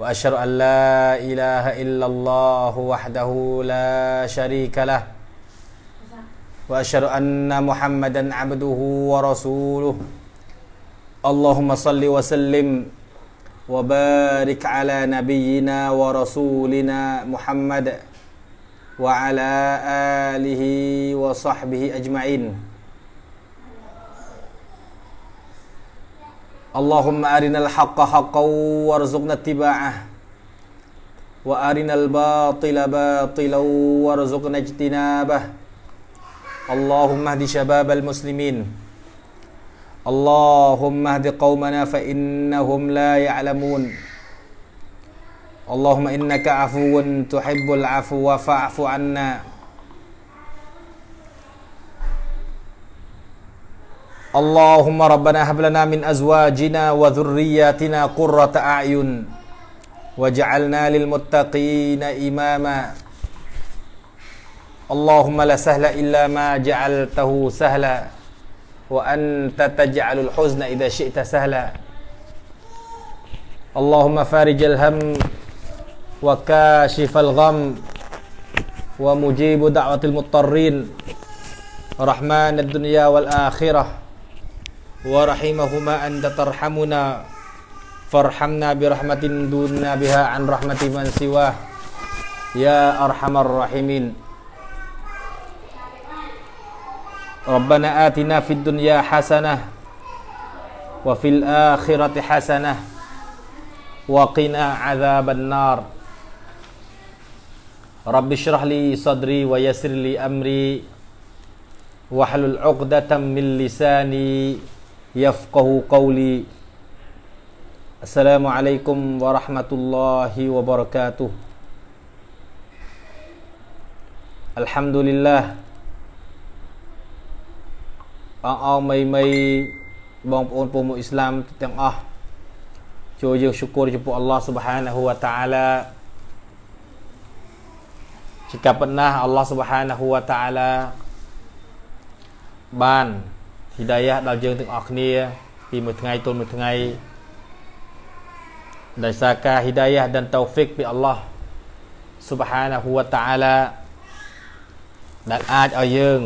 وأشهد أن لا إله إلا الله وحده لا شريك له وأشهد أن محمدا عبده ورسوله اللهم صل وسلم وبارك على نبينا ورسولنا محمد وعلى آله وصحبه أجمعين اللهم أرنا الحق حقا وارزقنا اتباعه وأرنا الباطل باطلا وارزقنا اجتنابه اللهم اهد شباب المسلمين اللهم اهد قومنا فإنهم لا يعلمون اللهم إنك عفو تحب العفو فاعف عنا اللهم ربنا هب لنا من أزواجنا وذرياتنا قرة أعين وجعلنا للمتقين إماما اللهم لا سهل إلا ما جعلته سهلا وأنت تجعل الحزن إذا شئت سهلا اللهم فارج الهم وكاشف الغم ومجيب دعوة المضطرين رحمن الدنيا والآخرة ورحمهما أنت ترحمنا فارحمنا برحمة دوننا بها عن رحمة من سواه يا أرحم الراحمين ربنا آتنا في الدنيا حسنة وفي الآخرة حسنة وقنا عذاب النار رب اشرح لي صدري ويسر لي أمري واحلل عقدة من لساني يفقه قولي السلام عليكم ورحمة الله وبركاته الحمد لله អងអងមីមីបងប្អូនពុកមុខអ៊ីស្លាមទាំងអស់ជួយយើងសុគរចំពោះអល់ឡោះស៊ុបហានហូវតាអាឡាជាកបណ្ណាអល់ឡោះស៊ុបហានហូវតាអាឡាបានធីដីដល់យើងទាំងអស់គ្នាពីមួយថ្ងៃទល់មួយថ្ងៃដោយសារការហ៊ីដាយះនិងតោហ្វិកពីអល់ឡោះ Subhanahu wa ta'ala ដែលអាចឲ្យយើង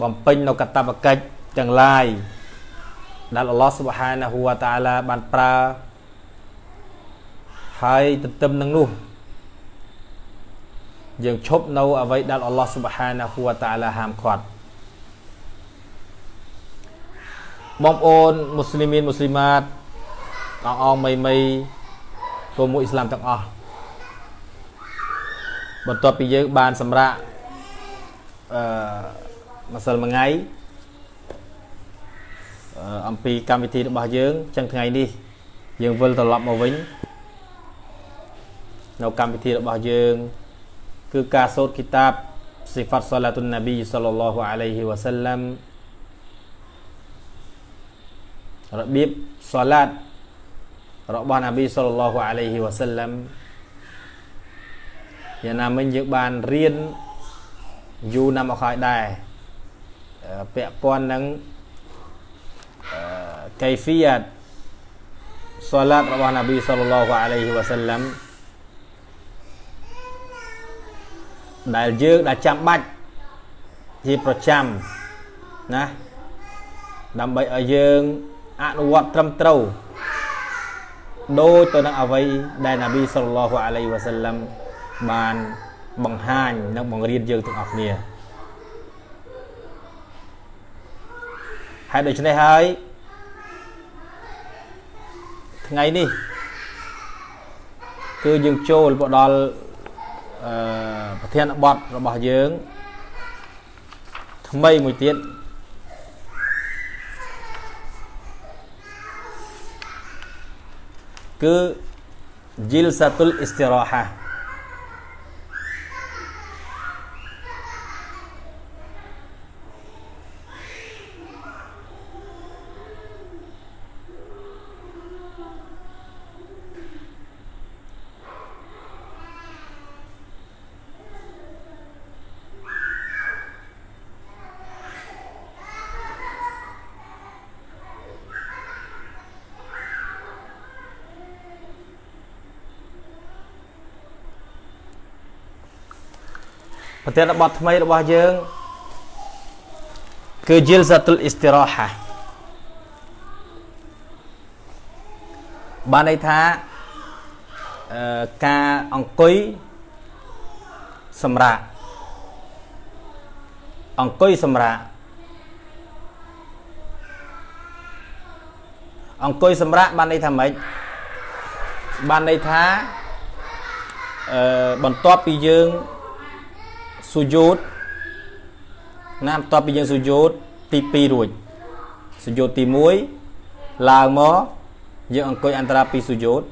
បំពេញនៅកតបកិច្ចទាំងឡាយដែលអល់ឡោះ Subhanahu wa ta'ala បានប្រើហើយទន្ទឹមនឹងនោះយើងឈប់នៅអ្វីដែលអល់ឡោះ Subhanahu wa ta'ala ហាមឃាត់បងប្អូនមូស្លីមមូស្លីម៉ាតអងអងមីមីចូលមកអ៊ីស្លាមទាំងអស់បន្ទាប់ពីយើងបានសម្រាប់អឺម្សិលមិញថ្ងៃអំពីកម្មវិធីរបស់យើងចឹងថ្ងៃនេះយើងវិលត្រឡប់មកវិញនៅកម្មវិធីរបស់យើងគឺការសូត្រគីតាបស៊ីហ្វាត់សាឡាតុនណាប៊ីសល្លឡោះអាឡៃហ៊ីវ៉ាសល្លាមរបៀបសាឡាតរបស់ណាប៊ីសល្លឡោះអាឡៃហ៊ីវ៉ាសាឡាំយ៉ាងណាមិញយើងបានរៀនយូរណាស់មកហើយដែរពាក់ព័ន្ធនឹងកៃហ្វីយ៉ាតសាឡាតរបស់ណាប៊ីសល្លឡោះអាឡៃហ៊ីវ៉ាសាឡាំដែលយើងដែលចាំបាច់ជាប្រចាំណាដើម្បីឲ្យយើងអនុវត្តត្រឹមត្រូវដោយទៅនឹងអ្វីដែលណាប៊ីសុលឡោះអាឡៃវ៉ាសាឡាំបានបង្ហាញនិងបង្រៀនយើងទាំងអស់គ្នាហើយដូច្នេះហើយថ្ងៃនេះគឺយើងចូលមកដល់អឺប្រធានបទរបស់យើង ថ្មីមួយទៀត ke jilsatul istirahah ទនបទថ្មីរបស់យើងគឺ Jilsatul Istirahah បានន័យថាការអង្គុយសម្រាប់អង្គុយសម្រាប់អង្គុយសម្រាប់បានន័យថាម៉េចបានន័យថាអឺបន្ទាប់ពីយើងស៊ូយូតណាបន្ទាប់ពីយើងស៊ូយូតទី2រួចស៊ូយូតទី1ឡើងមកយើងអង្គុយអន្តរាពីស៊ូយូត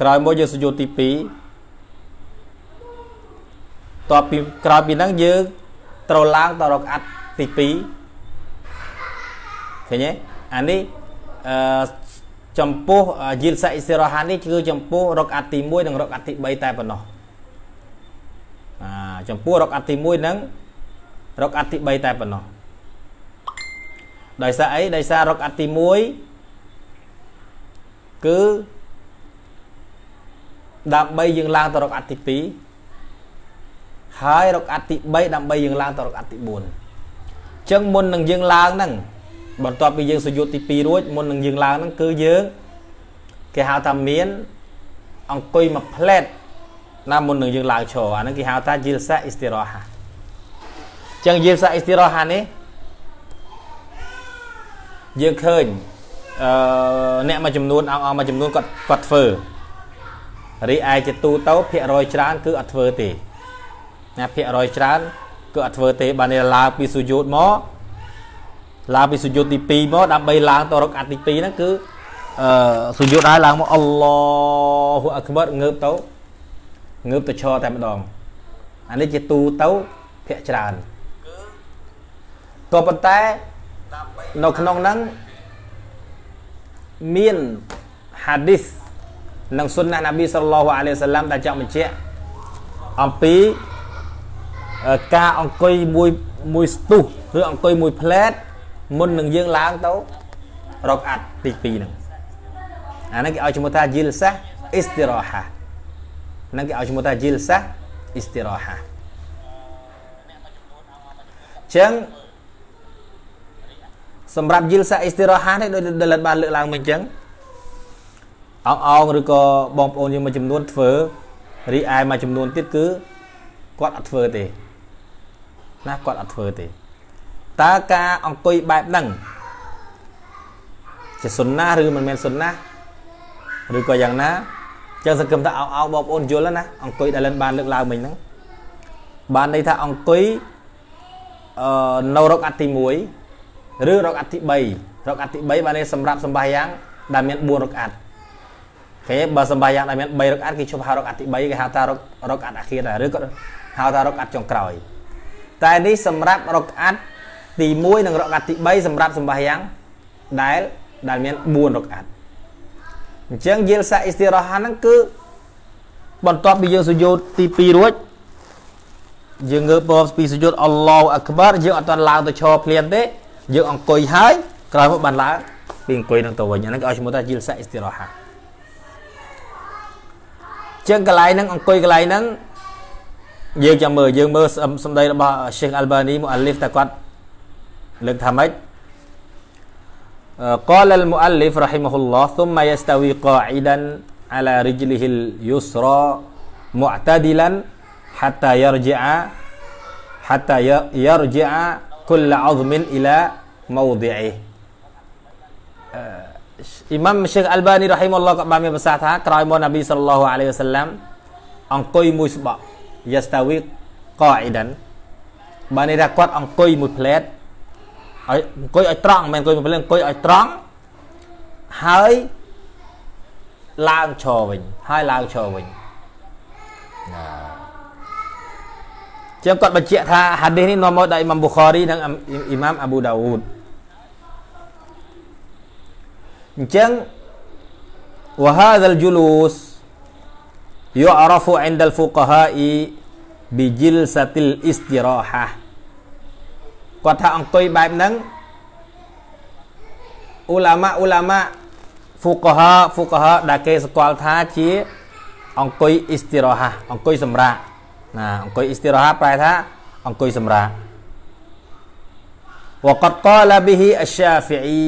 ក្រោយមកយើងស៊ូយូតទី2តបពីក្រោយពីហ្នឹងយើងត្រូវឡើងតរកអាត់ទី2ឃើញទេអានេះអឺចំពោះយិលសៃសេរហានេះគឺចំពោះរកអាត់ទី1និងរកអាត់ទី3តែប៉ុណ្ណោះចំពោះរកអត្តទី1នឹងរកអត្តទី3តែប៉ុណ្ណោះដោយសារអីដោយសាររកអត្តទី1គឺដើម្បីយើងឡើងទៅរកអត្តទី2ហើយរកអត្តទី3ដើម្បីយើងឡើងទៅរកអត្តទី4អញ្ចឹងមុននឹងយើងឡើងហ្នឹងបន្ទាប់ពីយើងសយុទ្ធទី2រួចមុននឹងយើងឡើងហ្នឹងគឺយើងគេហៅថាមាន អង្គុយមួយផ្លែតណាមុននឹងយើងឡើងឈរអាហ្នឹងគេហៅថាយិលសាអ៊ីស្ទីរ៉ាហាអញ្ចឹងយិលសាអ៊ីស្ទីរ៉ាហានេះយើងឃើញអឺអ្នកមួយចំនួនអង្គអង្គមួយចំនួនគាត់គាត់ធ្វើរីឯជាទូទៅភាគរយច្រើន គឺអត់ធ្វើទេណាភាគរយច្រើន គឺអត់ធ្វើទេ បាននេះឡើងពីសុយោតមកឡើងពីសុយោតទី2មកដើម្បីឡើងទៅរកអាទី2ហ្នឹងគឺអឺសុយោតដែរឡើងមកអល់ឡោះអាក់បាត់ងើបទៅងើបទៅឈរតែម្ដងអានេះជាទូទៅភាកច្រើនក៏ប៉ុន្តែនៅក្នុងហ្នឹងមានហាឌីសនិងសុនណះណាប៊ីសល្លោះអាឡៃសាឡាំដែលចង់បញ្ជាក់អំពីការអង្គុយមួយមួយស្ទុះឬអង្គុយមួយផ្លែតមុននឹងយើងឡើងទៅរកអាត់ទី2ហ្នឹងអានេះគេឲ្យឈ្មោះថាយិលសាអ៊ីស្តិរ៉ាហាហ្នឹងគេឲ្យឈ្មោះថាជីលសាអ៊ីស្ទីរ៉ាហាចឹងសម្រាប់យិលសាអ៊ីស្ទីរ៉ាហានេះដូចដែលបានលើកឡើងមិញចឹងអងអងឬក៏បងប្អូនយើងមួយចំនួនធ្វើរីឯមួយចំនួនទៀតគឺគាត់អត់ធ្វើទេណាគាត់អត់ធ្វើទេតើការអង្គុយបែបហ្នឹងជាសុនណាឬមិនមែនសុនណាឬក៏យ៉ាងណាចឹងសង្ឃឹមថាអោអោបងប្អូនយល់ណាអង្គុយដែលលិនបានលើកឡើងមិញហ្នឹងបានន័យថាអង្គុយអឺនៅរកអត្តទី1ឬរកអត្តទី3រកអត្តទី3បានន័យសម្រាប់សម្បាយ៉ាងដែលមាន4រកអត្តគេបើសម្បាយ៉ាងដែលមាន3រកអត្តគេឈប់ហៅរកអត្តទី3គេហៅថារករកអត្តអាខិរឬក៏ហៅថារកអត្តចុងក្រោយតែនេះសម្រាប់រកអត្តទី1និងរកអត្តទី3សម្រាប់សម្បាយ៉ាងដែលដែលមាន4រកអត្តអញ្ចឹងយិលសាអ៊ីស្ទីរ៉ាហាហ្នឹងគឺបន្ទាប់ពីយើងសុយោទី2រួចយើងងើបពរពីសុយុទ្ធអល់ឡោអាក្បាយើងអត់ទាន់ឡើងទៅឈរភ្លាមទេយើងអង្គុយហើយក្រោយមកបានឡើងពីអង្គុយនឹងទៅវិញអាហ្នឹងគេឲ្យឈ្មោះថាជីលសាអ៊ីស្ទីរ៉ាហាជាងកន្លែងហ្នឹងអង្គុយកន្លែងហ្នឹងយើងចាំមើលយើងមើលសម្ដីរបស់ Sheikh Albani មកអាលីហ្វតើគាត់លើកថាម៉េច قال المؤلف رحمه الله ثم يستوي قاعدا على رجله اليسرى معتدلا حتى يرجع حتى يرجع كل عظم الى موضعه آه، امام الشيخ الباني رحمه الله بامي بساتها كرايمو النبي صلى الله عليه وسلم انقوي مسبا يستوي قاعدا بني ركوت انقوي مثلث ឲ្យអង្គុយឲ្យត្រង់មិនមែនអង្គុយមកព្រលឹងអង្គុយឲ្យត្រង់ហើយឡើងឈរវិញហើយឡើងឈរវិញណាចឹងគាត់បញ្ជាក់ថាហាឌីសនេះនាំមកដោយអ៊ីម៉ាមប៊ូខារីនិងអ៊ីម៉ាមអាប៊ូដាវូដអញ្ចឹង وهذا الجلوس يعرف عند الفقهاء بجلسة الاستراحة គាត់ថាអង្គុយបែបហ្នឹងអ៊ូឡាម៉ាអ៊ូឡាម៉ាហ្វូកហាហ្វូកហាដែលគេស្គាល់ថាជាអង្គុយអ៊ីស្ទីរ៉ហាអង្គុយសម្រាកណាអង្គុយអ៊ីស្ទីរ៉ហាប្រែថាអង្គុយសម្រាកវកតកលាប៊ីហ៊ីអស្សាហ្វីអ៊ី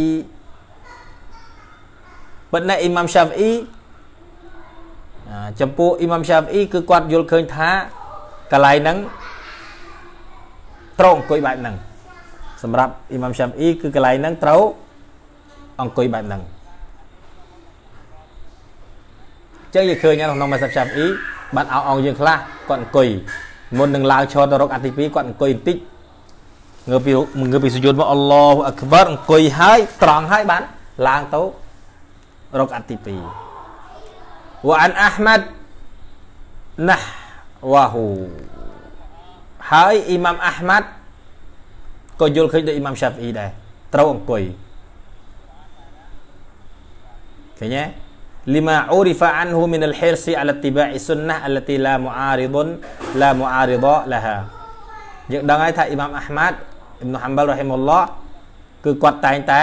ប៉ុន្តែអ៊ីម៉ាំសាហ្វអ៊ីចំពោះអ៊ីម៉ាំសាហ្វអ៊ីគឺគាត់យល់ឃើញថាកន្លែងហ្នឹងត្រូវអង្គុយបែបហ្នឹងសម្រាប់អ៊ីម៉ាំសាំអ៊ីគឺកន្លែងហ្នឹងត្រូវអង្គុយបែបហ្នឹងចឹងយើងឃើញក្នុងម៉ាសាប់សាំអ៊ីបានអោអងយើងខ្លះគាត់អង្គុយមុននឹងឡើងឈរទៅរកអាទី2គាត់អង្គុយបន្តិចងើពីងើពីសុយុទ្ធមកអល់ឡោះអក្បរអង្គុយហើយត្រង់ហើយបានឡើងទៅរកអាទី2វ៉ាអានអាហ្មាត់ណាស់វ៉ាហ៊ូហើយអ៊ីម៉ាំអាហ្មាត់ក៏យល់ឃើញដោយអ៊ីម៉ាំ Syafi'i ដែរត្រូវអង្គុយឃើញទេ لما عرف عنه من الحرص على اتباع السنه التي لا معارض لا معارض لها យើងដឹងហើយថាអ៊ីម៉ាំអាហ្មាត់អ៊ីមហាំបាល់រ៉ហ៊ីមុលឡោះគឺគាត់តែងតែ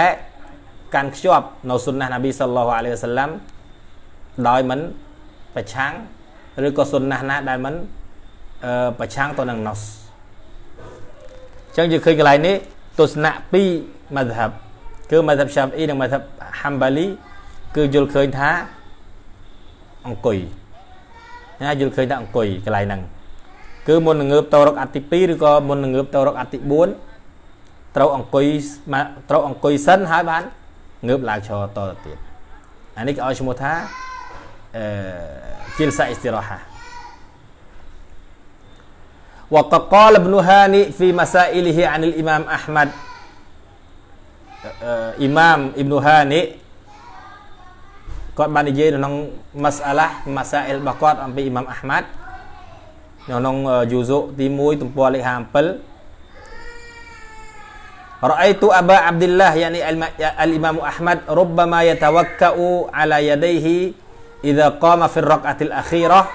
កាន់ខ្ជាប់នៅសុនណះណាប៊ីសល្លោះអាឡៃវសាឡាំដោយមិនប្រឆាំងឬក៏សុនណះណាដែលមិនប្រឆាំងទៅនឹងណស់ចឹងយើងឃើញកន្លែងនេះទស្សនៈពីរ mazhab គឺ mazhab Shafi'i និង mazhab Hanbali គឺយល់ឃើញថាអង្គុយណាយល់ឃើញថាអង្គុយកន្លែងហ្នឹងគឺមុននឹងងើបតរកអតិ2ឬក៏មុននឹងងើបតរកអតិ4ត្រូវអង្គុយត្រូវអង្គុយសិនហើយបានងើបឡើងឈរតទៅទៀតអានេះគេឲ្យឈ្មោះថាអឺជាលស័កអ៊ីស្តិរ៉ាហា wa qala Ibnu Hani fi masailihi anil Imam Ahmad uh, Imam Ibnu Hani kot mani je nong masalah masail bakot ampi Imam Ahmad nong uh, eh, juzo timui tempur lek hampel Ra'aitu Aba Abdullah yani Al-Imam ya, Ahmad rubbama yatawakka'u ala yadayhi idza qama fi ar-raq'atil akhirah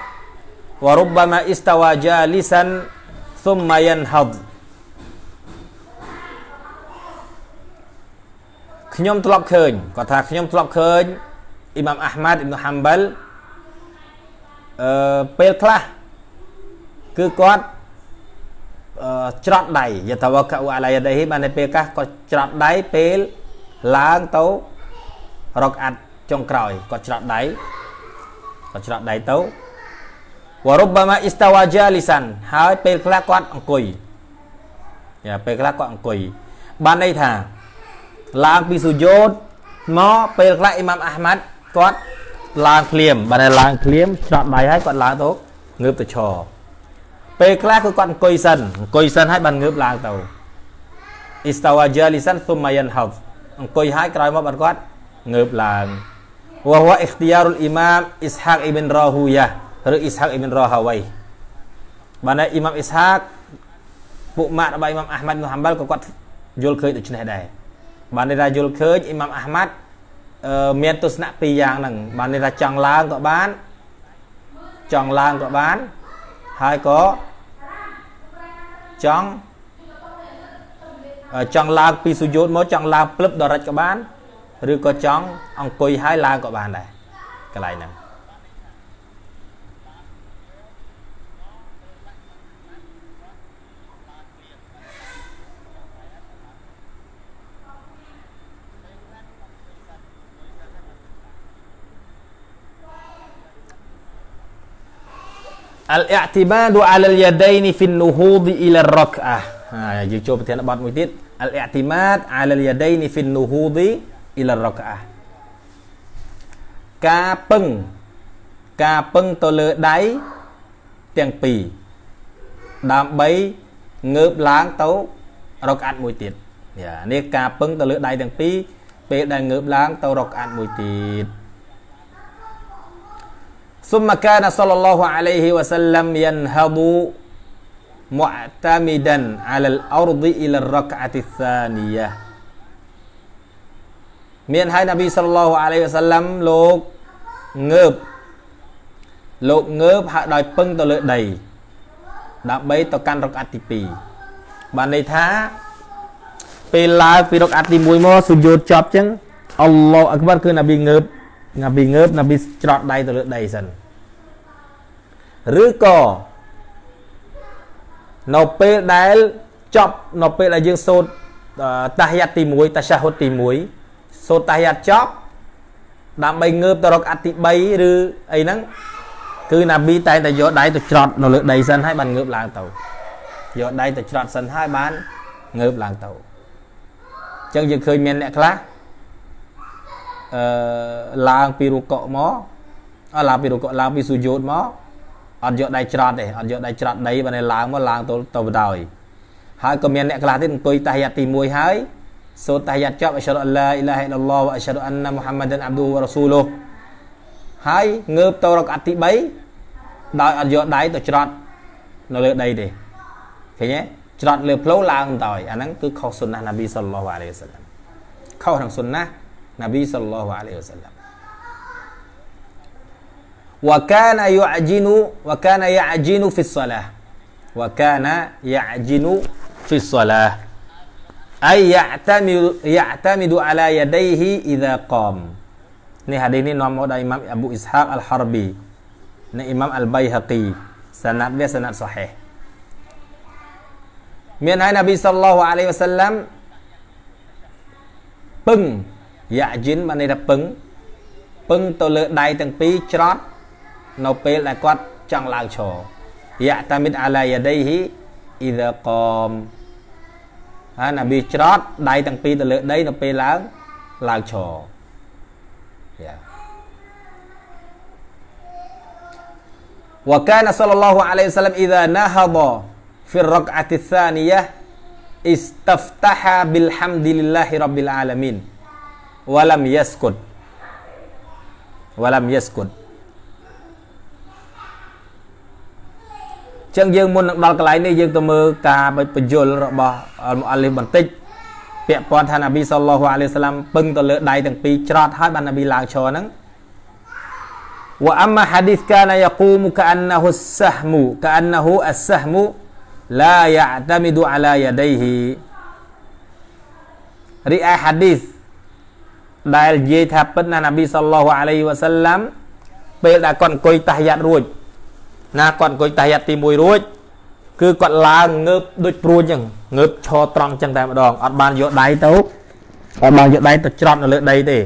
wa rubbama istawa jalisan ثم ينهض ខ្ញុំធ្លាប់ឃើញគាត់ថាខ្ញុំធ្លាប់ឃើញអ៊ីម៉ាមអាហ្មាត់អ៊ីមហាំបលអឺពេលខ្លះគឺគាត់ច្រត់ដៃយថាវកអ៊ូអាឡៃដៃបានតែពេលខ្លះគាត់ច្រត់ដៃពេលឡើងទៅរកអាត់ចុងក្រោយគាត់ច្រត់ដៃគាត់ច្រត់ដៃទៅវរុបមាអ៊ីស្តាវ៉ាជាលីសាន់ហើយពេលខ្លះគាត់អង្គុយយ៉ាពេលខ្លះគាត់អង្គុយបានន័យថាឡើងពីសុយោតមកពេលខ្លះអ៊ីម៉ាំអាហ្មាត់គាត់ឡើងភ្លាមបានតែឡើងភ្លាមច្រត់ដៃហើយគាត់ឡើងទៅងើបទៅឈរពេលខ្លះគឺគាត់អង្គុយសិនអង្គុយសិនហើយបានងើបឡើងទៅអ៊ីស្តាវ៉ាជាលីសាន់ ثم ينهض អង្គុយហើយក្រោយមកបានគាត់ងើបឡើងវ៉ាវ៉ាអ៊ីខ្ទីយ៉ារុលអ៊ីម៉ាមអ៊ីស្ហាកអ៊ីប៊ិនរ៉ូហ៊ូយ៉ាឬអ៊ីសហាកអ៊ីមិនរ៉ហាវៃបានអ៊ីម៉ាំអ៊ីសហាកពួកម៉ាក់របស់អ៊ីម៉ាំអាហ្មាត់មូហាំបាល់ក៏គាត់យល់ឃើញដូចនេះដែរបានន័យថាយល់ឃើញអ៊ីម៉ាំអាហ្មាត់មានទស្សនៈពីរយ៉ាងហ្នឹងបានន័យថាចង់ឡើងក៏បានចង់ឡើងក៏បានហើយក៏ចង់ចង់ឡើងពីសុយោតមកចង់ឡើងភ្លឹបដល់រិចក៏បានឬក៏ចង់អង្គុយហើយឡើងក៏បានដែរកន្លែងហ្នឹង al-i'tibadu 'ala al-yadayni fi an-nuhudi ila ar-rak'ah យើងចូលប្រធានបទមួយទៀត al-i'timad 'ala al-yadayni fi an-nuhudi ila ar-rak'ah ការពឹងការពឹងទៅលើដៃទាំងពីរដើម្បីងើបឡើងទៅរកអាត់មួយទៀតនេះការពឹងទៅលើដៃទាំងពីរពេលដែលងើបឡើងទៅរកអាត់មួយទៀត ثم كان صلى الله عليه وسلم ينهض معتمدا على الأرض إلى الركعة الثانية មានហើយនប៊ីសល្លោះអាឡៃវសាឡាំលោកងើបលោកងើបហាក់ដោយពឹងទៅលើដីដើម្បីទៅកាន់រកអាត់ទី2បានន័យថាពេលឡើងពីរកអាត់ទី1មកសុយោតចប់ចឹងអល់ឡោះអក្បរគឺនប៊ីងើបណាប៊ីងើបណាប៊ីច្រត់ដៃទៅលើដីសិនឬក៏នៅពេលដែលចប់នៅពេលដែលយើងសូត្រតាហយ៉ាត់ទី1តាសាហុតទី1សូត្រតាហយ៉ាត់ចប់ដើម្បីងើបទៅរកអត្តទី3ឬអីហ្នឹងគឺណាប៊ីតែងតែយកដៃទៅច្រត់នៅលើដីសិនហើយបានងើបឡើងទៅយកដៃទៅច្រត់សិនហើយបានងើបឡើងទៅអញ្ចឹងយើងឃើញមានអ្នកខ្លះអឺឡើងពីរុកកមកអឡើងពីរុកកឡើងពីសុយោតមកអត់យកដៃច្រត់ទេអត់យកដៃច្រត់ដីបើតែឡើងមកឡើងទៅទៅបដ ாய் ហើយក៏មានអ្នកខ្លះទៀតអង្គុយតាហយទី1ហើយសូត្រតាហយចប់អស្ហរអឡាអ៊ីឡាហិលឡោះវអស្ហរអានណាមូហាម៉ាឌិនអាប់ឌូវរ៉ាស៊ូលូហើយងើបទៅរកអាទី3ដោយអត់យកដៃទៅច្រត់នៅលើដីទេឃើញទេច្រត់លើផ្លូវឡើងទៅអាហ្នឹងគឺខុសសុនណះណាប៊ីសល្លោះអាឡៃវសាឡាមខុសនឹងសុនណះ Nabi Shallallahu Alaihi Wasallam. ya'jinu fi shalah. ya'jinu fi shalah. Ay ya'tamidu ya'tamidu ala yadayhi idza qam. Ini hadis ini nomor dari Imam Abu Ishaq Al-Harbi. Ini Imam Al-Baihaqi. Sanadnya sanad sahih. Mian Nabi sallallahu alaihi wasallam peng យៈយិនបានន័យថាពឹងពឹងទៅលើដៃទាំងពីរច្រត់នៅពេលដែលគាត់ចង់ឡើងឈរយៈតាមិតអាឡាយដៃហ៊ីអ៊ីដាកមហើយណាប៊ីច្រត់ដៃទាំងពីរទៅលើដីនៅពេលឡើងឡើងឈរយ៉ាវកានសលឡោះអាឡៃសាឡាំអ៊ីដាណាហាបហ្វីររកអាទីសានីយ៉ាអ៊ីស្តាហ្វតាហាប៊ីលហាំឌីលឡាហ៊ីរ៉ាប៊ីលអាឡាមីនវឡាមយ៉ាស្គុតវឡាមយ៉ាស្គុតចឹងយើងមុននឹងដល់កន្លែងនេះយើងទៅមើលការបញ្យលរបស់អល់មូអាលីមបន្តិចពាក់ព័ន្ធថាណាប៊ីសល្លោះអាឡៃសាឡាំពឹងទៅលើដៃទាំងពីរច្រត់ហើយបានណាប៊ីឡើងឈរហ្នឹង وأما حديث كان يقوم كأنه السهم كأنه السهم لا يعتمد على يديه រីឯ حديث ដែលនិយាយថាពិតណានប៊ីសល្លោះអាឡៃវ៉ាសាឡាំពេលដែលគាត់អង្គុយតាហយ៉ាត់រួចណាគាត់អង្គុយតាហយ៉ាត់ទី1រួចគឺគាត់ឡើងងើបដូចព្រួញចឹងងើបឈរត្រង់ចឹងតែម្ដងអត់បានយកដៃទៅអត់បានយកដៃទៅច្រត់នៅលើដីទេ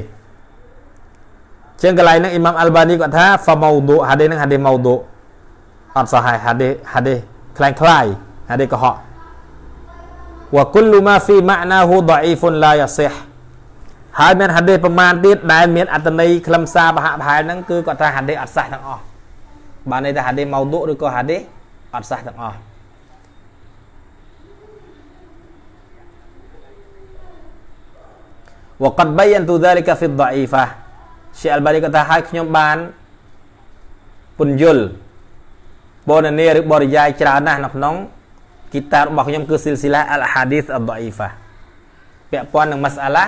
ចឹងកន្លែងហ្នឹងអ៊ីម៉ាំអាល់បានីគាត់ថាហ្វាម៉ូដូហាដេហ្នឹងហាដេម៉ូដូអត់សហៃហាដេហាដេខ្លាំងខ្លាយហាដេកុហក وكل ما في معناه ضعيف لا يصح ហើយមានហាឌីសប្រមាណទៀតដែលមានអត្តន័យខ្លឹមសារបហៈប្រហែលហ្នឹងគឺគាត់ថាហាឌីសអត់សាសទាំងអស់បានន័យថាហាឌីសម៉ោឌុឬក៏ហាឌីសអត់សាសទាំងអស់វកតបៃអន្តូដាលីកាហ្វីដដអ៊ីហ្វាឈីអលបារីគាត់ថាឲ្យខ្ញុំបានពន្យល់បននីឬបរិយាយច្រើនណាស់នៅក្នុងគីតារបស់ខ្ញុំគឺស៊ីលស៊ីឡាអលហាឌីសអដអ៊ីហ្វាពាក់ព័ន្ធនឹងម៉ាសាឡា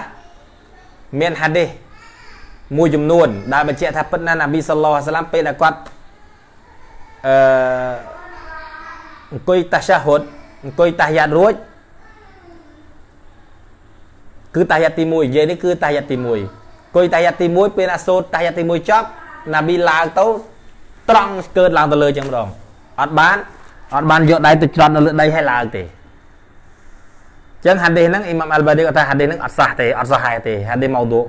មានហាឌីសមួយចំនួនដែលបញ្ជាក់ថាពិតណាស់ណាប៊ីសឡោះអាឡាមពេលដែលគាត់អឺអង្គុយតាសាហុតអង្គុយតាយ៉ាតរួចគឺតាយ៉ាតទី1និយាយនេះគឺតាយ៉ាតទី1អង្គុយតាយ៉ាតទី1ពេលអាសូតតាយ៉ាតទី1ចប់ណាប៊ីឡើងទៅត្រង់ស្កើតឡើងទៅលើចឹងម្ដងអត់បានអត់បានយកដៃទៅច្រត់នៅលើដីឲ្យឡើងទេចឹងហាឌីសហ្នឹងអ៊ីម៉ាមអាល់បាឌីគាត់ថាហាឌីសហ្នឹងអត់សះទេអត់សហេទេហាឌីសម៉ោដូ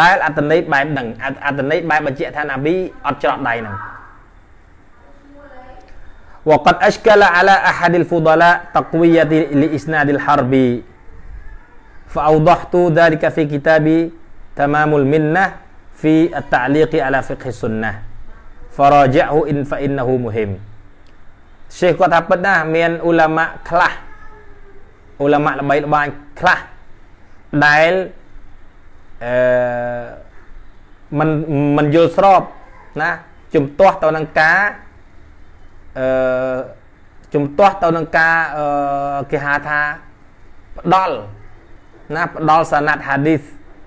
ដែលអត្តន័យបែបហ្នឹងអត្តន័យបែបបញ្ជាក់ថាណាប៊ីអត់ច្រោះដៃហ្នឹង وقد أشكل على أحد الفضلاء تقوية لإسناد الحرب فأوضحت ذلك في كتابي تمام المنة في التعليق على فقه السنة فراجعه إن فإنه مهم សេះគាត់ថាពិតណាស់មានឧឡាម៉ាខ្លះអ៊ូឡាម៉ាល្បីល្បាញខ្លះដែលអឺมันมันយល់ស្របណាជំទាស់ទៅនឹងការអឺជំទាស់ទៅនឹងការអឺគេហៅថាផ្ដាល់ណាផ្ដាល់សាណាត់ហាឌីស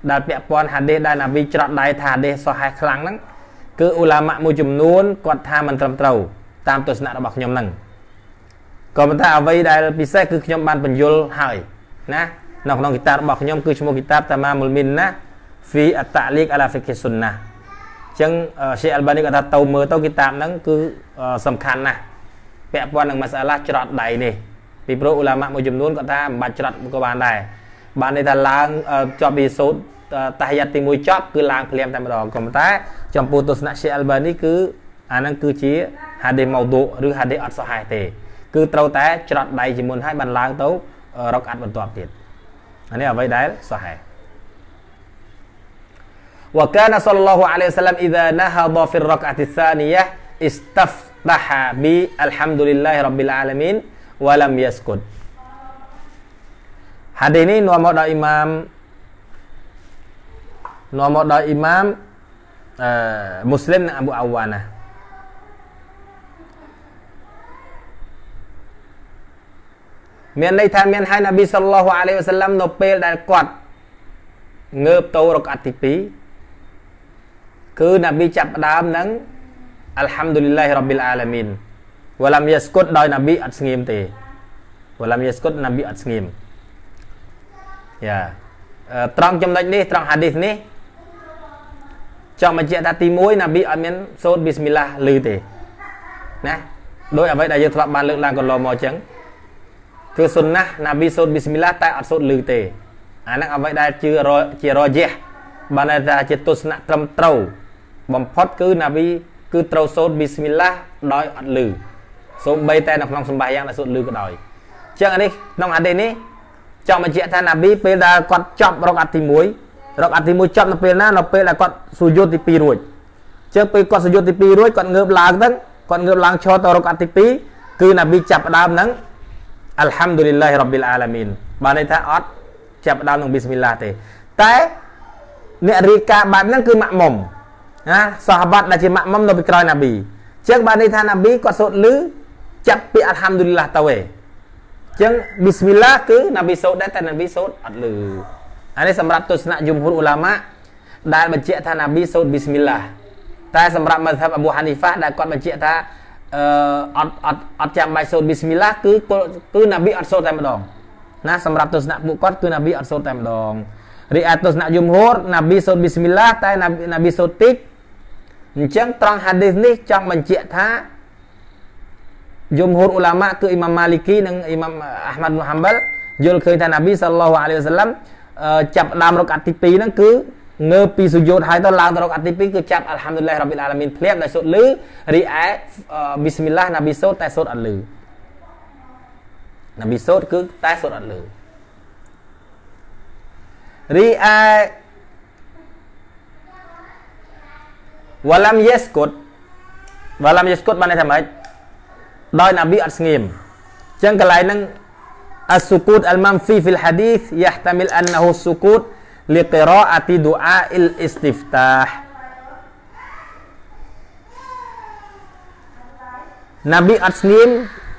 ដែលពាក់ព័ន្ធហាឌីសដែលណាវីច្រត់ដៃថាហាឌីសសោះហេះខ្លាំងហ្នឹងគឺអ៊ូឡាម៉ាមួយចំនួនគាត់ថាមិនត្រឹមត្រូវតាមទស្សនៈរបស់ខ្ញុំហ្នឹងក៏ប៉ុន្តែអ្វីដែលពិសេសគឺខ្ញុំបានបញ្យលហើយណានៅក្នុងគីតារបស់ខ្ញុំគឺឈ្មោះគីតាបតាម៉ាមុលមីនណា fi at-ta'liq ala fiqh sunnah អញ្ចឹង Sheikh Albani គាត់ថាទៅមើលទៅគីតាបហ្នឹងគឺសំខាន់ណាស់ពាក់ព័ន្ធនឹងមសាឡាច្រត់ដៃនេះពីព្រោះឧឡាម៉ាមួយចំនួនគាត់ថាមិនបាច់ច្រត់ក៏បានដែរបានន័យថាឡើងជាប់ពីសូត្រតាហយ័តទី1ចប់គឺឡើងភ្លាមតែម្ដងក៏ប៉ុន្តែ ចំពោះទស្សនៈ Sheikh Albani គឺអាហ្នឹងគឺជា hadith mawdu ឬ hadith អត់សហាយទេគឺត្រូវតែច្រត់ដៃជាមុនហើយបានឡើងទៅរកអាត់បន្ទាប់ទៀតអានេះអ្វីដែលសហេះ وكان صلى الله عليه وسلم إذا نهض في الركعة الثانية استفتح بالحمد لله رب العالمين ولم يسكت Hadis ini nuam dari Imam nuam dari Imam uh, Muslim dan Abu Awana. មានន័យថាមានហើយណាប៊ីសល្លោះអាឡៃវ៉ាសាឡាំនៅពេលដែលគាត់ងើបទៅរកអតិពីគឺណាប៊ីចាប់ផ្ដើមនឹងអัลហាំឌុលីឡាហ៊ីរ៉ាប៊ីលអាឡាមីនវ៉ាឡាមយ៉ាស្គុតដោយណាប៊ីអត់ស្ងៀមទេវ៉ាឡាមយ៉ាស្គុតណាប៊ីអត់ស្ងៀមយ៉ាត្រង់ចំណុចនេះត្រង់ហាឌីសនេះចង់បញ្ជាក់ថាទី1ណាប៊ីអត់មានសូត្រប៊ីស្មិលឡាឮទេណាដោយអ្វីដែលយើងធ្លាប់បានលើកឡើងកន្លងមកអញ្ចឹងគឺសុនណះណាប៊ីសូត្រប៊ីស្មិលឡាតែអត់សូត្រលឺទេអាហ្នឹងអ្វីដែលជាជារយះបានតែជាទស្សនៈត្រឹមត្រូវបំផុតគឺណាប៊ីគឺត្រូវសូត្រប៊ីស្មិលឡាដោយអត់លឺសូម្បីតែនៅក្នុងសម្បាយ៉ាងដែលសូត្រលឺក៏ដោយចឹងអានេះក្នុងអាទេនេះចង់បញ្ជាក់ថាណាប៊ីពេលដែលគាត់ចប់រកអត់ទី1រកអត់ទី1ចប់នៅពេលណានៅពេលដែលគាត់សុយុទ្ធទី2រួចចឹងពេលគាត់សុយុទ្ធទី2រួចគាត់ងើបឡើងទៅគាត់ងើបឡើងឈរទៅរកអត់ទី2គឺណាប៊ីចាប់ដើមហ្នឹងអัลហាំឌុលីលឡាហ៊ីរ៉ាប៊ីលអាឡាមីនបានន័យថាអត់ចាប់ផ្ដើមនឹងប៊ីស្មិលឡាទេតែអ្នករៀបការបែបហ្នឹងគឺម៉ាក់មុំណាសាហាបាត់ដែលជាម៉ាក់មុំនៅពីក្រោយណាប៊ីអញ្ចឹងបានន័យថាណាប៊ីគាត់សូត្រលឺចាប់ពាក្យអัลហាំឌុលីលឡាទៅឯងអញ្ចឹងប៊ីស្មិលឡាគឺណាប៊ីសូត្រដែរតែណាប៊ីសូត្រអត់លឺអានេះសម្រាប់ទស្សនៈយមហ៊ុនឧឡាម៉ាដែលបញ្ជាក់ថាណាប៊ីសូត្រប៊ីស្មិលឡាតែសម្រាប់មជ្ឈបអប៊ូហានីហ្វាដែលគាត់បញ្ជាក់ថាអឺអត់អត់អត់ចាំបាច់សូត្រប៊ីស្មិលឡាគឺគឺណាប៊ីអត់សូត្រតែម្ដងណាសម្រាប់ទស្សនៈពួកគាត់គឺណាប៊ីអត់សូត្រតែម្ដងរីឯទស្សនៈយមហូរណាប៊ីសូត្រប៊ីស្មិលឡាតែណាប៊ីសូត្រតិចអញ្ចឹងត្រង់ហាឌីសនេះចង់បញ្ជាក់ថាយមហូរអ៊ុឡាម៉ាគឺអ៊ីម៉ាមម៉ាលីគីនិងអ៊ីម៉ាមអាហ្មាត់មូហាំបលយល់ឃើញថាណាប៊ីសល្លោះអាឡៃវសាឡាំចាប់ដើមរកអាទី2ហ្នឹងគឺងើបពីសុយោតហើយទៅឡើងទៅរកអាទី2គឺចាប់អัลហាំឌុលឡាហ៍រ៉ាប៊ីលអាឡាមីនភ្លាមដោយសូត្រលឺរីឯប៊ីស្មិលឡាហ៍ណាប៊ីសូត្រតែសូត្រអត់លឺណាប៊ីសូត្រគឺតែសូត្រអត់លឺរីឯវ៉ាឡាំយេសគុតវ៉ាឡាំយេសគុតបានន័យថាម៉េចដោយណាប៊ីអត់ស្ងៀមអញ្ចឹងកន្លែងហ្នឹង السكوت المنفي في الحديث يحتمل أنه السكوت liqiraati du'ail istiftah Nabi អត់ស្ងៀម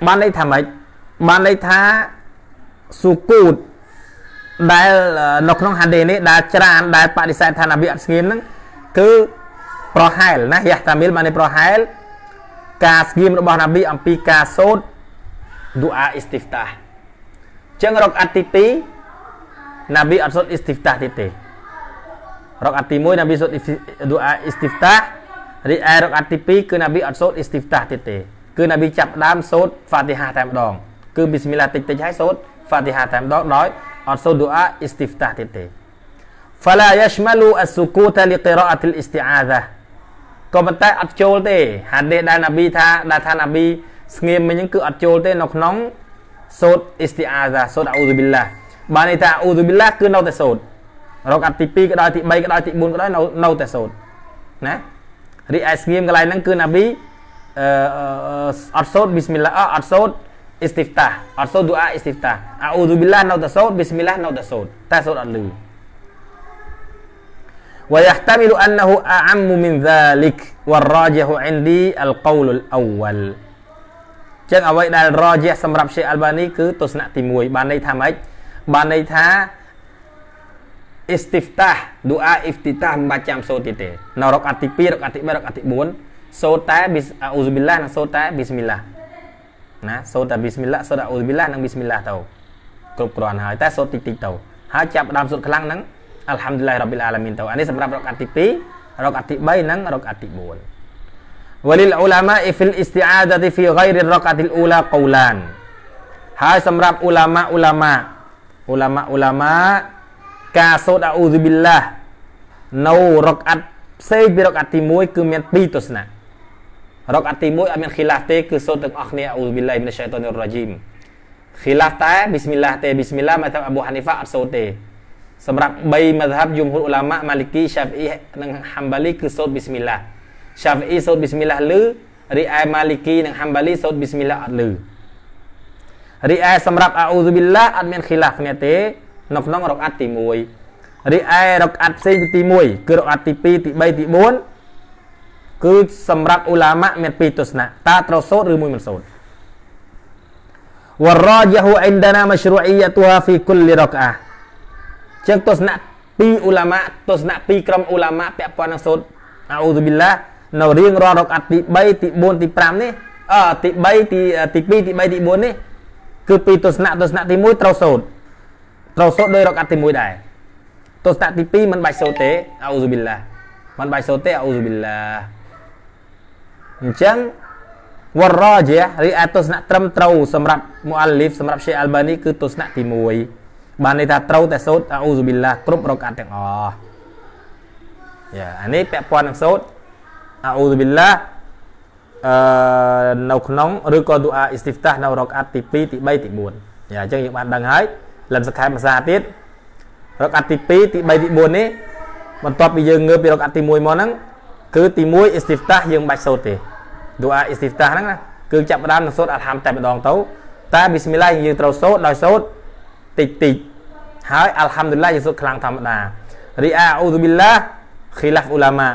បានន័យថាម៉េចបានន័យថាសុគូតដែលនៅក្នុងហាឌីនេះដែលច្រានដែលបដិសេធថានាប៊ីអត់ស្ងៀមហ្នឹងគឺប្រហែលណាយ៉ាតាមីលបានប្រហែលការស្ងៀមរបស់នាប៊ីអំពីការសូត្រឌូអាអ៊ីស្ទីហ្វតាអញ្ចឹងរកអតិទី2ណាប៊ីអត់សូត្រអ៊ីស្ទីហ្វតាទៀតទេរកអាត់ទី1ណាប៊ីសូត្រឌូអាអ៊ីស្ទីហ្វតារីឯរកអាត់ទី2គឺណាប៊ីអត់សូត្រអ៊ីស្ទីហ្វតាទៀតទេគឺណាប៊ីចាប់ដើមសូត្រហ្វាទីហាតែម្ដងគឺប៊ីស្មិលឡាតិចតិចហើយសូត្រហ្វាទីហាតែម្ដងដោយអត់សូត្រឌូអាអ៊ីស្ទីហ្វតាទៀតទេ فلا يشمل السكوت لقراءة الاستعاذة ក៏ប៉ុន្តែអត់ចូលទេហាឌីសដែលណាប៊ីថាដែលថាណាប៊ីស្ងៀមមិញហ្នឹងគឺអត់ចូលទេនៅក្នុងសូត្រអ៊ីស្ទីអាហ្សាសូត្រអាអ៊ូស៊ុប៊ីឡាបានន័យថាអ៊ូទូប៊ីឡាគឺនៅតែសូត្ររកអាត់ទី2ក៏ដោយទី3ក៏ដោយទី4ក៏ដោយនៅនៅតែសូត្រណារីឯស្ងៀមកន្លែងហ្នឹងគឺណាប៊ីអឺអត់សូត្រប៊ីស្មិលឡាអត់សូត្រអ៊ីស្ទីហ្វតាអត់សូត្រឌូអាអ៊ីស្ទីហ្វតាអ៊ូទូប៊ីឡានៅតែសូត្រប៊ីស្មិលឡានៅតែសូត្រតែសូត្រអត់លឺ ويحتمل أنه أعم من ذلك والراجح عندي القول الأول ចឹងអ្វីដែលរ៉ាជះសម្រាប់ Sheikh Albani គឺទស្សនៈទី1បានន័យថាម៉េចបានន័យថាអ៊ីស្ទីហ្វតាឌូអាអ៊ីហ្ទីតាមិនបាច់ចាំសូត្រទៀតទេនៅរកអតិ2រកអតិ3រកអតិ4សូត្រតែប៊ីអាអ៊ូស៊ប៊ីឡានិងសូត្រតែប៊ីស្មិឡាណាសូត្រតែប៊ីស្មិឡាសូត្រអាអ៊ូស៊ប៊ីឡានិងប៊ីស្មិឡាទៅគ្រប់គ្រាន់ហើយតែសូត្រតិចតិចទៅហើយចាប់ដើមសូត្រខ្លាំងហ្នឹងអัลហាំឌីលឡាហ៍រ៉ាប៊ីលអាឡាមីនទៅអានេះសម្រាប់រកអតិ2រកអតិ3និងរកអតិ4វលីលអ៊ូឡាម៉ាអ៊ីហ្វីលអ៊ីស្ទីអាដាទីហ្វីហ្គៃរិរកអតិលអ៊ូឡាកូឡានហើយសម្រាប់អ៊ូឡាម៉ាអ៊ូឡាម៉ាអ៊ុឡាម៉ាអ៊ុឡាម៉ាការសូត្រអាអ៊ូឌីប៊ីឡានៅរកអាត់ផ្សេងពីរកអាត់ទី1គឺមាន2ទស្សនៈរកអាត់ទី1អត់មាន khilaf ទេគឺសូត្រទាំងអស់គ្នាអ៊ូឌីប៊ីឡាមីនស្យាតនរ៉ាជីម khilaf តែ bismillah ទេ bismillah មកថាអប៊ូហានីហ្វាអត់សូត្រទេសម្រាប់3មជ្ឈបយមហ៊ុលអ៊ុឡាម៉ាម៉ាលីគី Syafi'i និង Hambali គឺសូត្រ bismillah Syafi'i សូត្រ bismillah ឬរីឯ Maliki និង Hambali សូត្រ bismillah អត់ឮរីឯសម្រាប់អាអ៊ូស៊ូប៊ីឡាអត់មាន khilaf គ្នាទេនៅក្នុងរកអាត់ទី1រីឯរកអាត់ផ្សេងទី1គឺរកអាត់ទី2ទី3ទី4គឺសម្រាប់ឧឡាម៉ាមានពីរទស្សនៈតើត្រូវសូត្រឬមួយមិនសូត្រ والراجح عندنا مشروعيتها في كل ركعه ជាងទស្សនៈពីឧឡាម៉ាទស្សនៈពីក្រុមឧឡាម៉ាពាក់ព័ន្ធនឹងសូត្រអាអ៊ូស៊ូប៊ីឡានៅរៀងរាល់រកអាត់ទី3ទី4ទី5នេះអឺទី3ទីទី2ទី3ទី4នេះគឺពីទស្សនៈទស្សនៈទី1ត្រូវសូត្រត្រូវសូត្រដោយរកាត់ទី1ដែរទស្សនៈទី2មិនបាច់សូត្រទេអោសុបិឡាមិនបាច់សូត្រទេអោសុបិឡាអញ្ចឹងវររជារីឯទស្សនៈត្រឹមត្រូវសម្រាប់មូអាលីហ្វសម្រាប់ Sheikh Albani គឺទស្សនៈទី1បានន័យថាត្រូវតែសូត្រអោសុបិឡាគ្រប់រកាត់ទាំងអស់យ៉ាអានេះពាក់ព័ន្ធនឹងសូត្រអោសុបិឡាអឺនៅក្នុងឬក៏ទូអាអ៊ីស្ទីហ្វតាស់នៅរកអាត់ទី2ទី3ទី4យ៉ាអញ្ចឹងយើងបានដឹងហើយលឹមសខែភាសាទៀតរកអាត់ទី2ទី3ទី4នេះបន្ទាប់ពីយើងងើបពីរកអាត់ទី1មកហ្នឹងគឺទី1អ៊ីស្ទីហ្វតាស់យើងមិនបាច់សូត្រទេទូអាអ៊ីស្ទីហ្វតាស់ហ្នឹងណាគឺចាប់ផ្ដើមនឹងសូត្រអាត់ហាំតែម្ដងទៅតែប៊ីស្មិលឡាហ៍យើងត្រូវសូត្រដោយសូត្រតិចតិចហើយអាល់ហាំឌុលឡាយើងសូត្រខ្លាំងធម្មតារីអាអ៊ូឌូប៊ីឡាហ៊ីឡាហ្វអ៊ូឡាម៉ា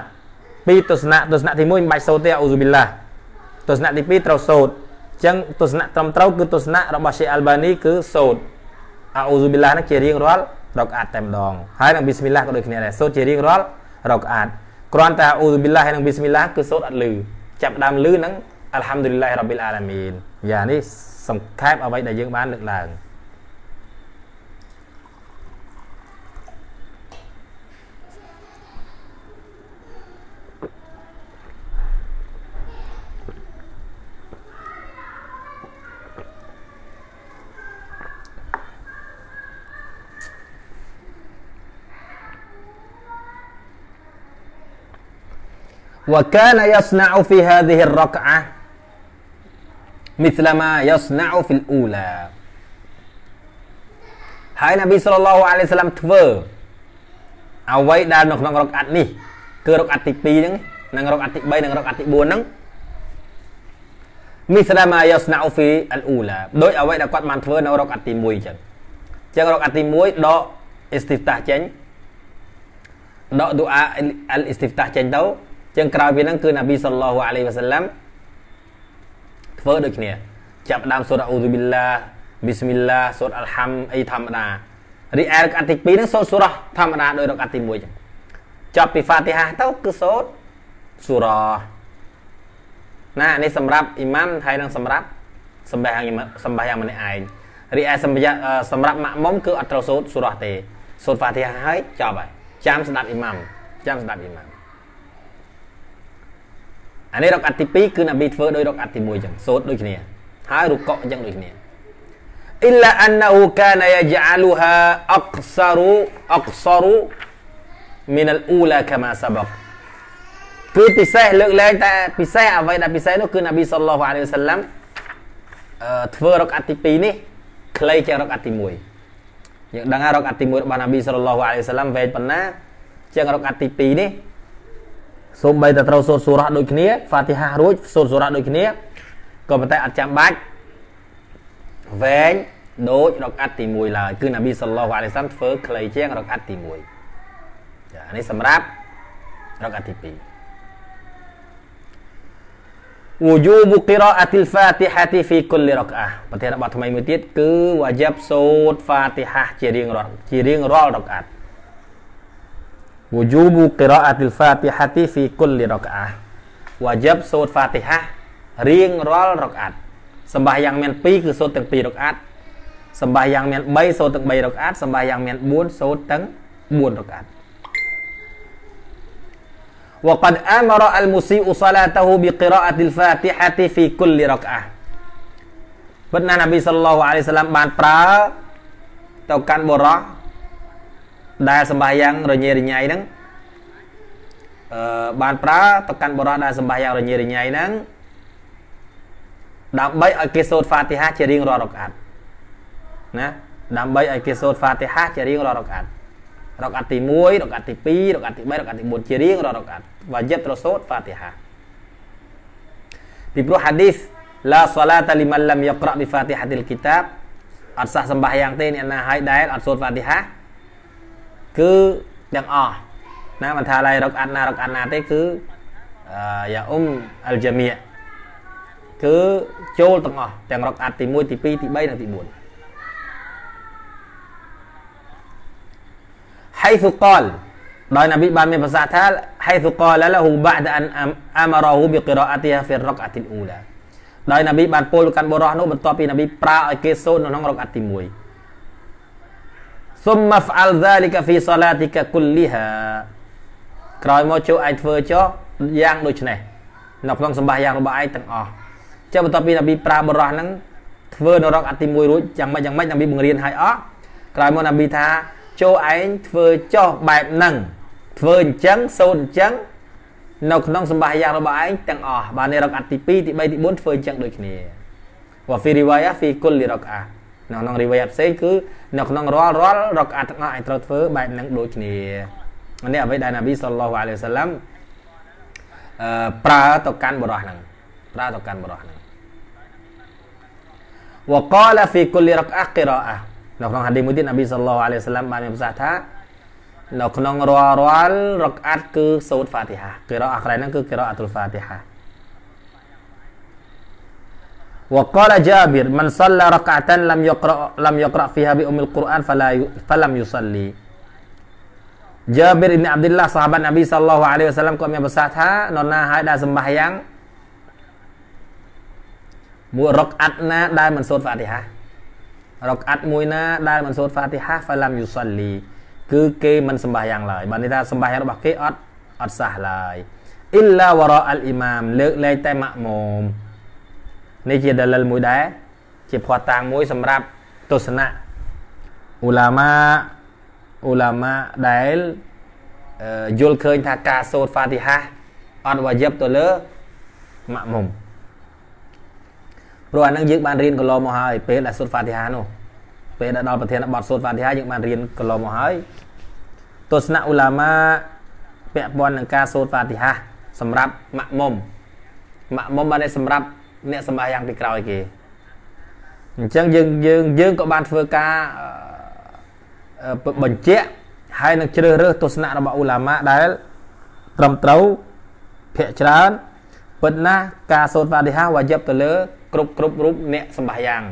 ពីទស្សនៈទស្សនៈទី1មិនបាច់សូត្រទេអ៊ូឌូប៊ីឡាទស្សនៈទី2ត្រូវសូត្រអញ្ចឹងទស្សនៈត្រឹមត្រូវគឺទស្សនៈរបស់ Sheikh Albani គឺសូត្រអាអ៊ូស៊ូប៊ីឡាហ្នឹងជារៀងរាល់រកអាត់តែម្ដងហើយនឹងប៊ីស្មិឡាក៏ដូចគ្នាដែរសូត្រជារៀងរាល់រកអាត់គ្រាន់តែអាអ៊ូស៊ូប៊ីឡាហើយនឹងប៊ីស្មិឡាគឺសូត្រអត់លឺចាប់ដើមលឺហ្នឹងអัลហាំឌុលីឡាហ៊ីរ៉ាប៊ីលអាឡាមីនយ៉ានេះសង្ខេបអ្វីដែលយើងបានលើកឡើង។ وكان يصنع في هذه الركعة مثل ما يصنع في الأولى ហើយនប៊ីសល្លោះអាឡៃសាឡាំធ្វើអ្វីដែលនៅក្នុងរកអាត់នេះគឺរកអាត់ទី2ហ្នឹងនិងរកអាត់ទី3និងរកអាត់ទី4ហ្នឹងមីស្លាម៉ាយ៉ាស្ណាអូហ្វីអលអ៊ូឡាដោយអ្វីដែលគាត់បានធ្វើនៅរកអាត់ទី1អញ្ចឹងអញ្ចឹងរកអាត់ទី1ដកអ៊ីស្ទីហ្វតាចេញដកឌូអាអ៊ីស្ទីហ្វតាចេញទៅចឹងក្រោយពីហ្នឹងគឺនប៊ីសល្លោះអាឡៃវ៉ាសាឡាំធ្វើដូចគ្នាចាប់ដើមសូត្រអ៊ូឌូប៊ីឡាប៊ីស្មិលឡាសូត្រអល់ហាំអីធម្មតារីឯរកអាត់ទី2ហ្នឹងសូត្រសូរ៉ាធម្មតាដោយរកអាត់ទី1ចឹងចប់ពីហ្វាទីហាទៅគឺសូត្រសូរ៉ាណានេះសម្រាប់អ៊ីម៉ាំហើយនឹងសម្រាប់សម្បាយ៉ាងសម្បាយ៉ាងម្នាក់ឯងរីឯសម្បាសម្រាប់ម៉ាក់មុំគឺអត់ត្រូវសូត្រសូរ៉ាទេសូត្រហ្វាទីហាហើយចប់ហើយចាំស្ដាប់អ៊ីម៉ាំចាំស្ដាប់អ៊ីម៉ាំអានេះរកអត្តទី2គឺនប៊ីធ្វើដោយរកអត្តទី1ចឹងសូត្រដូចគ្នាហើយរុកកចឹងដូចគ្នា إلا أنه كان يجعلها أقصر أقصر من الأولى كما سبق គឺពិសេសលើកលែងតែពិសេសអ្វីដែលពិសេសនោះគឺនប៊ីសល្លោះអាឡៃវសាឡាំធ្វើរកអត្តទី2នេះខ្លីជាងរកអត្តទី1យើងដឹងថារកអត្តទី1របស់នប៊ីសល្លោះអាឡៃវសាឡាំវែងប៉ុណ្ណាជាងរកអត្តទី2នេះសូម្បីតែត្រូវសូត្រសូរ៉ាដូចគ្នាហ្វាទីហារួចសូត្រសូរ៉ាដូចគ្នាក៏ប៉ុន្តែអត់ចាំបាច់វែងដូចរកអាត់ទី1ឡើយគឺនប៊ីសល្លោះអាឡៃសាំធ្វើខ្លីជាងរកអាត់ទី1ចានេះសម្រាប់រកអាត់ទី2 وجوب قراءة الفاتحة في كل ركعة ប្រធានបទថ្មីមួយទៀតគឺវ៉ាយបសូត្រ فاتحة ជារៀងរាល់ជារៀងរាល់រកអាត់ Wujubu qiraatil fatihati fi kulli rak'ah. Wajib surat fatihah ring rol rak'at. Sembahyang men pi ke teng pi rak'at. Sembahyang men bay surat teng bay rak'at. Sembahyang men bun surat teng bun rak'at. Waqad amara al-musi'u salatahu bi qiraatil fatihati fi kulli rak'ah. Benar Nabi sallallahu alaihi wasallam ban pra borah ដែលសម្បាយ៉ាងរញ៉េរញ៉ៃហ្នឹងអឺបានប្រើទៅកាន់បរោះដែលសម្បាយ៉ាងរញ៉េរញ៉ៃហ្នឹងដើម្បីឲ្យគេសូត្រហ្វាទីហាជារៀងរាល់រកអាត់ណាដើម្បីឲ្យគេសូត្រហ្វាទីហាជារៀងរាល់រកអាត់រកអាត់ទី1រកអាត់ទី2រកអាត់ទី3រកអាត់ទី4ជារៀងរាល់រកអាត់វ៉ាយិបត្រសូត្រហ្វាទីហាពីព្រោះហាឌីសឡាសាឡាតាលីម៉ាឡាំយ៉ាក្រ៉ាប៊ីហ្វាទីហាទីលគីតាបអត់សះសម្បាយ៉ាងទេអ្នកណាឲ្យដែរអត់សូត្រហ្វាទីហាគឺទាំងអស់ណាមិនថាឡៃរកអានណារកអានណាទេគឺយ៉ាអ៊ុំអលជាមៀគឺចូលទាំងអស់ទាំងរកអាត់ទី1ទី2ទី3និងទី4ហៃសុកលដោយនប៊ីបានមានប្រសាសន៍ថាហៃសុកលលហ៊ូបាដអានអាមរហ៊ូប៊ីក្រាអាទីហាហ្វីរកអាទីលអ៊ូឡាដោយនប៊ីបានពោលកាន់បុរសនោះបន្ទាប់ពីនប៊ីប្រើឲ្យគេសូត្រនៅក្នុងរកអាត់ទី1សុមម៉ាហ្វអលហ្សាលីកាហ្វីសាឡាទីកាគុលលីហាក្រោយមកចូលឯងធ្វើចុះយ៉ាងដូចនេះនៅក្នុងសម្បាសយ៉ាងរបស់ឯងទាំងអស់ចុះបន្ទាប់ពីនប៊ីប្រាបរោះហ្នឹងធ្វើនៅរកអាទី1រួចយ៉ាងម៉េចយ៉ាងម៉េចនប៊ីបង្រៀនឲ្យអស់ក្រោយមកនប៊ីថាចូលឯងធ្វើចុះបែបហ្នឹងធ្វើអញ្ចឹងសូត្រអញ្ចឹងនៅក្នុងសម្បាសយ៉ាងរបស់ឯងទាំងអស់បានរកអាទី2ទី3ទី4ធ្វើអញ្ចឹងដូចគ្នាវ៉ាហ្វីរីវ៉ៃហ្វីគុលលីរកអានៅក្នុង riwayat ផ្សេងគឺនៅក្នុងរាល់រាល់រកអាទាំងអស់ឲ្យត្រូវធ្វើបែបហ្នឹងដូចគ្នានេះអ្វីដែលនប៊ីសុលឡោះអាឡៃសាឡាំអឺប្រើទៅកាន់បរោះហ្នឹងប្រើទៅកាន់បរោះហ្នឹងវកលហ្វីគុលរកអាកិរ៉អានៅក្នុងហាឌីមួយទៀតនប៊ីសុលឡោះអាឡៃសាឡាំបានមានប្រសាសន៍ថានៅក្នុងរាល់រាល់រកអាត់គឺសូត្រហ្វាទីហាកិរ៉អាក្រៃហ្នឹងគឺកិរ៉អាតុលហ្វាទីហា Wa qala Jabir man shalla raka'atan lam yaqra lam yaqra fiha bi umil Qur'an fala falam yusalli. Jabir bin Abdullah sahabat Nabi sallallahu alaihi wasallam kami bersabda, "Nona hai sembahyang mu rakaatna dai man sot Fatihah." Rakaat muina dai man sot Fatihah falam yusalli. គឺគេមិនសម្បាយ៉ាងឡើយបានន័យថាសម្បាយ៉ាងរបស់គេអត់អត់សះឡើយអ៊ីឡាវរ៉ាអលអ៊ីម៉ាមលើកលែងតែម៉ាក់មូមនេះជាដលិលមួយដែរជាភ័ស្តុតាងមួយ សម្រាប់ទស្សនៈអ៊ូឡាម៉ាអ៊ូឡាម៉ាដែលយល់ឃើញថាការសូត្រហ្វាទីហាអត់វ៉ាយិបទៅលើម៉ាក់មុំព្រោះអានឹងយើងបានរៀនកន្លងមកហើយពេលដែលសូត្រហ្វាទីហានោះពេលដែលដល់ប្រធានបទសូត្រហ្វាទីហាយើងបានរៀនកន្លងមកហើយទស្សនៈអ៊ូឡាម៉ាពាក់ព័ន្ធនឹងការសូត្រហ្វាទីហាសម្រាប់ម៉ាក់មុំម៉ាក់មុំបានសម្រាប់អ្នកសម្បាយ៉ាងពីក្រោយគេអញ្ចឹងយើងយើងយើងក៏បានធ្វើការបញ្ជាក់ហើយនឹងជ្រើសរើសទស្សនៈរបស់ឧឡាម៉ាដែលត្រឹមត្រូវភាកច្រើនពិតណាស់ការសូត្រវ៉ាឌីហាវ៉ាយិបទៅលើ គ្រប់គ្រប់រូបអ្នកសម្បាយ៉ាង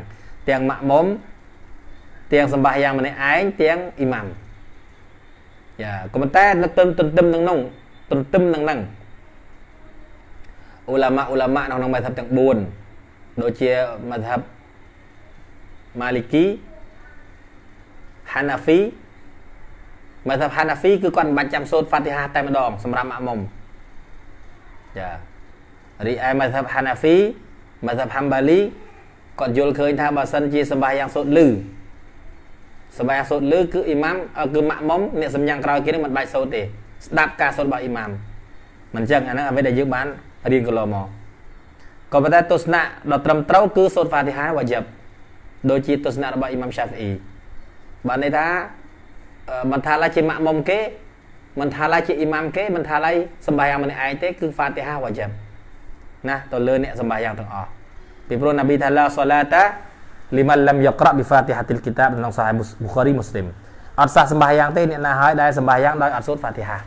ទាំងម៉ាក់មុំទាំងសម្បាយ៉ាងម្នាក់ឯងទាំងអ៊ីម៉ាំយ៉ាក៏ប៉ុន្តែនៅទន្ទឹមនឹងនោះទន្ទឹមនឹងនឹងអ៊ុឡាម៉ាអ៊ុឡាម៉ាក្នុងមេធាបទាំង4ដូចជាមេធាបម៉ាលីគីហានាហ្វីមេធាបហានាហ្វីគឺគាត់មិនបាច់ចាំសូត្រហ្វាទីហាតែម្ដងសម្រាប់ម៉ាមុំចារីឯមេធាបហានាហ្វីមេធាបហាំបាលីគាត់យល់ឃើញថាបើសិនជាសម្បាយ៉ាងសូត្រលឺសម្បាយ៉ាងសូត្រលឺគឺអ៊ីម៉ាមគឺម៉ាក់មុំអ្នកសម្ញាំងក្រោយគេនឹងមិនបាច់សូត្រទេស្ដាប់ការសូត្ររបស់អ៊ីម៉ាមមិនចឹងអាហ្នឹងអ្វីដែលយើងបានរៀងកន្លងមកក៏ប៉ុន្តែទស្សនៈដ៏ត្រឹមត្រូវគឺសូត្រហ្វាទីហាវ៉ាយិបដូចជាទស្សនៈរបស់អ៊ីម៉ាំឆាហ្វអ៊ីបានន័យថាមិនថាឡើយជាម៉ាក់មុំគេមិនថាឡើយជាអ៊ីម៉ាំគេមិនថាឡើយសម្បាយ៉ាងម្នាក់ឯងទេគឺហ្វាទីហាវ៉ាយិបណាទៅលើអ្នកសម្បាយ៉ាងទាំងអស់ពីព្រោះណាប៊ីថាឡាសូឡាតាលីម៉ាឡាំយ៉ាក្រ៉ាប៊ីហ្វាទីហាទីលគីតាបក្នុងសាហីមូខារីមូស្លីមអត់សះសម្បាយ៉ាងទេអ្នកណាហើយដែលសម្បាយ៉ាងដោយអត់សូត្រហ្វាទីហា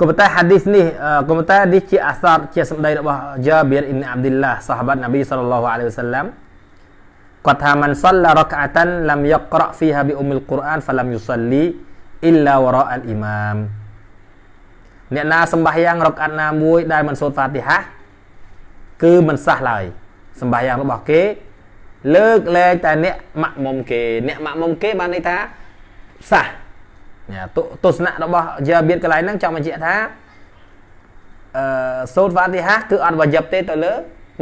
Kebetulan hadis nih, uh, di hadis ci asar ci dari Abah Jabir ini Abdullah sahabat Nabi sallallahu alaihi wasallam. Kata man shalla raka'atan lam yaqra fiha bi umil Qur'an falam yusalli illa wara al imam. Nek na sembahyang rakaat na 1ដែលមិនសូត្រ Fatihah mana itu? Sah. ទស្សនៈរបស់យាបៀតកន្លែងហ្នឹងចង់បញ្ជាក់ថាអឺសូត្រវ៉ាទីហាគឺអត់វ៉ាយិបទេទៅលើ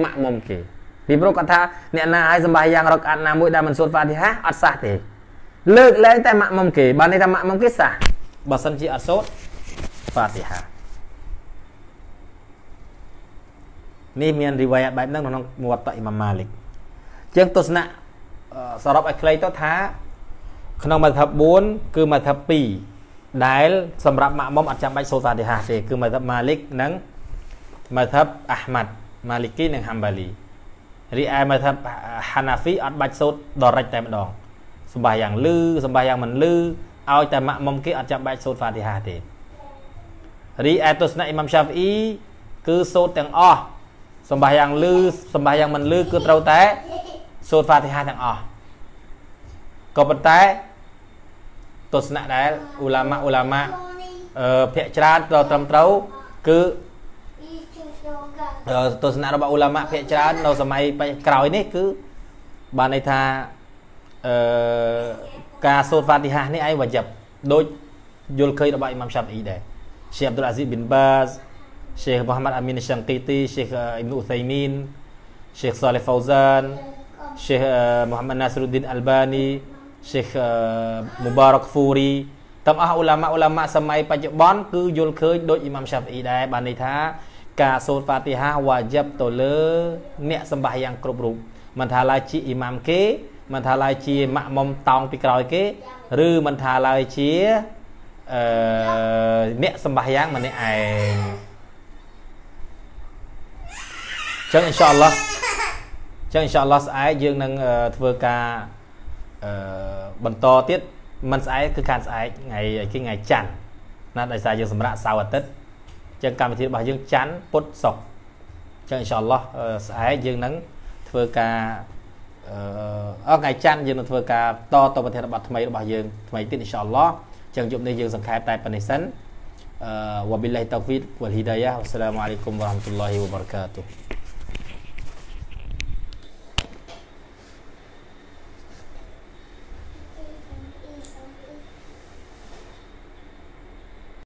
ម៉ាក់មុំគេ ពីព្រោះគាត់ថាអ្នកណាឲ្យសម្បាយ៉ាងរកអានណាមួយដែលមិនសូត្រវ៉ាទីហាអត់សះទេ លើកលែងតែម៉ាក់មុំគេបានន័យថាម៉ាក់មុំគេសះបើសិនជាអត់សូត្រវ៉ាទីហានេះមានរីវ៉ៃបែបហ្នឹងក្នុងមុវត្តអ៊ីម៉ាមម៉ាលិកជាងទស្សនៈសរុបឲ្យខ្លីទៅថាក្នុងមាធិប4គឺមាធិប2ដែល សម្រាប់ម៉ាក់មុំអត់ចាំបាច់សូត្រហ្វាទីហាទេគឺមាធិបម៉ាលិកនិងមាធិបអាហ្មាត់ម៉ាលីគីនិងហាំបាលីរីឯមាធិបហាណាហ្វីអត់បាច់សូត្រដរិចតែម្ដងសម្បាយ៉ាងលឺសម្បាយ៉ាងមិនលឺឲ្យតែម៉ាក់មុំគេអត់ចាំបាច់សូត្រហ្វាទីហាទេរីឯទស្សនៈអ៊ីម៉ាំសាហ្វអ៊ីគឺសូត្រទាំងអស់សម្បាយ៉ាងលឺសម្បាយ៉ាងមិនលឺគឺត្រូវតែសូត្រហ្វាទីហាទាំងអស់ក៏ប៉ុន្តែទស្សនៈដែលឧឡាម៉ាឧឡាម៉ាអឺភាកច្រើនដល់ត្រឹមត្រូវគឺទស្សនៈរបស់ឧឡាម៉ាភាកច្រើននៅសម័យក្រោយនេះគឺបានន័យថាអឺការសូត្រវ៉ាទីហានេះឯងវ៉ាយិបដូចយល់ឃើញរបស់អ៊ីម៉ាំឆាប់អ៊ីដែរសេះអាប់ឌុលអាស៊ីប៊ីនបាសសេះមូហាម៉ាត់អាមីនឆាំគីទីសេះអ៊ីមនូថៃមីនសេះសាលីហ្វូសានសេះមូហាម៉ាត់ណាសរុឌីនអាល់បានី Sheikh Mubarak Furi ទាំងអស់ឧឡាម៉ាឧឡាម៉ាសម័យបច្ចុប្បន្នគឺយល់ឃើញដូចអ៊ីម៉ាំសាហ្វីដែរបានន័យថា ការសូត្រហ្វាទីហាវ៉ាយិបទៅលើ អ្នកសម្បាសយ៉ាងគ្រប់រូបមិនថាឡើយជាអ៊ីម៉ាំគេ មិនថាឡើយជាម៉ាក់មុំតោងពីក្រោយគេ ឬមិនថាឡើយជាអឺអ្នកសម្បាសយ៉ាងម្នាក់ឯងចឹងអ៊ីនសាអល់ឡោះចឹងអ៊ីនសាអល់ឡោះស្អែកយើងនឹងធ្វើការអឺបន្តទៀតមិនស្អែកគឺខានស្អែកថ្ងៃគេថ្ងៃច័ន្ទណាដោយសារយើងសម្រាប់សៅរ៍អាទិត្យអញ្ចឹងកម្មវិធីរបស់យើងច័ន្ទពុធសុក្រអញ្ចឹងអ៊ីនសាអល់ឡោះស្អែកយើងនឹងធ្វើការអឺថ្ងៃច័ន្ទយើងនឹងធ្វើការតទៅប្រធានបទថ្មីរបស់យើងថ្មីទៀតអ៊ីនសាអល់ឡោះអញ្ចឹងយប់នេះយើងសង្ខេបតែប៉ុណ្នេះសិនអឺវ៉ាប៊ីលឡាហ៊ីតោហ្វីកវលហ៊ីដាយ៉ាអ៊ុស្សាឡាមអាឡៃគុំវ៉ារ៉ាហ្មតុលឡាហ៊ីវ៉ាបារកាតុ